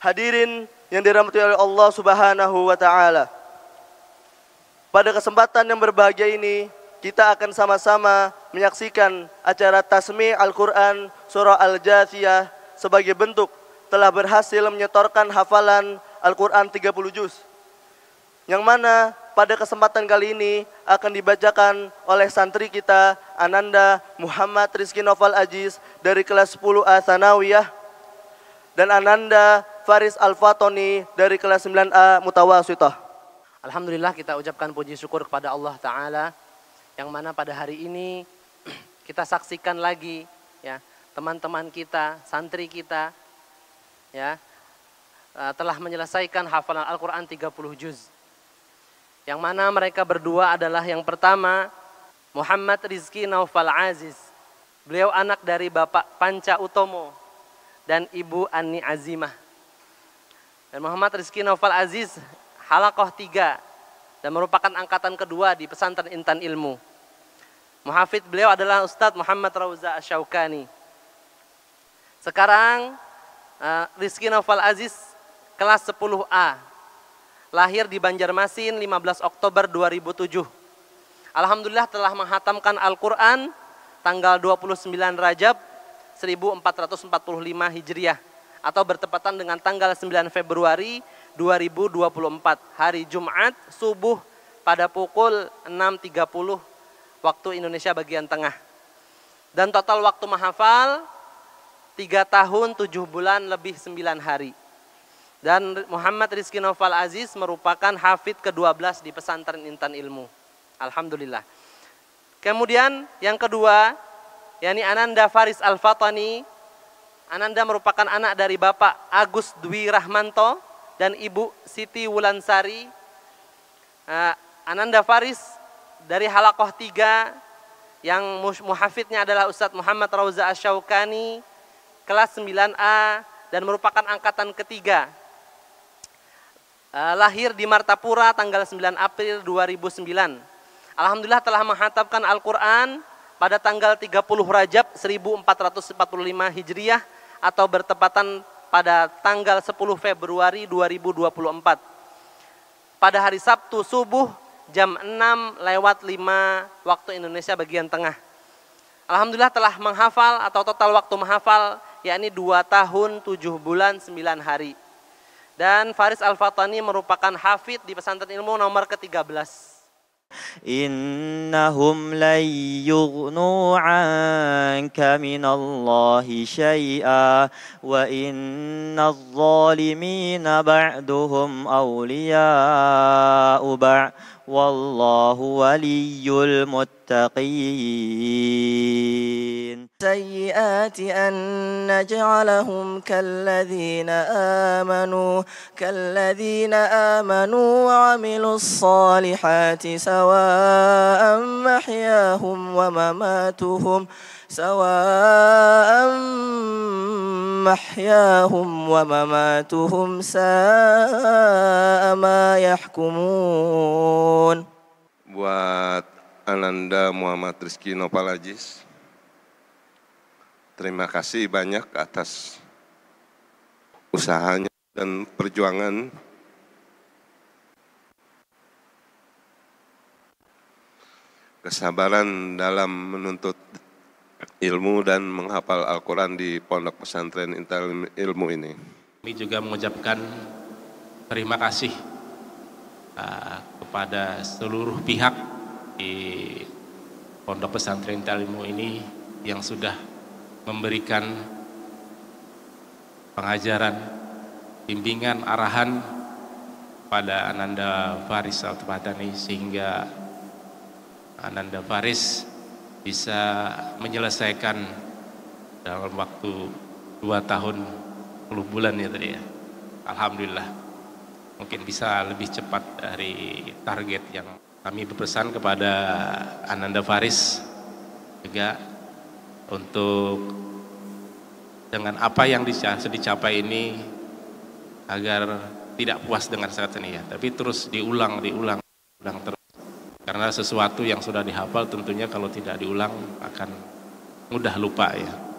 Hadirin yang dirahmati oleh Allah Subhanahu wa taala. Pada kesempatan yang berbahagia ini, kita akan sama-sama menyaksikan acara Tasmi Al-Quran Surah Al-Jathiyah sebagai bentuk telah berhasil menyetorkan hafalan Al-Quran 30 juz. Yang mana pada kesempatan kali ini akan dibacakan oleh santri kita Ananda Muhammad Rizki Noval Aziz dari kelas 10 A dan Ananda Faris Al-Fatoni dari kelas 9A Mutawasitah. Alhamdulillah kita ucapkan puji syukur kepada Allah Ta'ala yang mana pada hari ini kita saksikan lagi ya teman-teman kita, santri kita ya eh, telah menyelesaikan hafalan Al-Quran 30 juz. Yang mana mereka berdua adalah yang pertama Muhammad Rizki Naufal Aziz. Beliau anak dari Bapak Panca Utomo dan Ibu Ani Azimah dan Muhammad Rizki Naufal Aziz halakoh 3 dan merupakan angkatan kedua di pesantren Intan Ilmu. Muhafid beliau adalah Ustadz Muhammad Rauza Ashaukani. Sekarang eh, Rizki Naufal Aziz kelas 10A lahir di Banjarmasin 15 Oktober 2007. Alhamdulillah telah menghatamkan Al-Quran tanggal 29 Rajab 1445 Hijriah atau bertepatan dengan tanggal 9 Februari 2024 hari Jumat subuh pada pukul 6.30 waktu Indonesia bagian tengah. Dan total waktu menghafal 3 tahun 7 bulan lebih 9 hari. Dan Muhammad Rizki Noval Aziz merupakan hafid ke-12 di pesantren Intan Ilmu. Alhamdulillah. Kemudian yang kedua, yakni Ananda Faris Al-Fatani Ananda merupakan anak dari Bapak Agus Dwi Rahmanto dan Ibu Siti Wulansari. Eh, Ananda Faris dari Halakoh 3 yang muhafidnya adalah Ustadz Muhammad Rauza Asyaukani kelas 9A dan merupakan angkatan ketiga. Eh, lahir di Martapura tanggal 9 April 2009. Alhamdulillah telah menghatapkan Al-Quran pada tanggal 30 Rajab 1445 Hijriah atau bertepatan pada tanggal 10 Februari 2024. Pada hari Sabtu subuh jam 6 lewat 5 waktu Indonesia bagian tengah. Alhamdulillah telah menghafal atau total waktu menghafal yakni 2 tahun 7 bulan 9 hari. Dan Faris Al-Fatani merupakan hafid di pesantren ilmu nomor ke-13. إنهم لن يغنوا عنك من الله شيئا وإن الظالمين بعدهم أولياء بعد والله ولي المتقين السيئات أن نجعلهم كالذين آمنوا كالذين آمنوا وعملوا الصالحات سواء محياهم ومماتهم سواء محياهم ومماتهم ساء ما يحكمون Ananda Muhammad Rizky Nopalajis. Terima kasih banyak atas usahanya dan perjuangan kesabaran dalam menuntut ilmu dan menghafal Al-Quran di Pondok Pesantren Intel Ilmu ini. Kami juga mengucapkan terima kasih uh, kepada seluruh pihak di Pondok Pesantren Intel Ilmu ini yang sudah memberikan pengajaran, bimbingan, arahan pada Ananda Faris Al-Tepatani sehingga Ananda Faris bisa menyelesaikan dalam waktu dua tahun 10 bulan ya tadi ya. Alhamdulillah. Mungkin bisa lebih cepat dari target yang kami berpesan kepada Ananda Faris juga untuk dengan apa yang dicapai ini agar tidak puas dengan saat ini ya tapi terus diulang diulang diulang terus karena sesuatu yang sudah dihafal tentunya kalau tidak diulang akan mudah lupa ya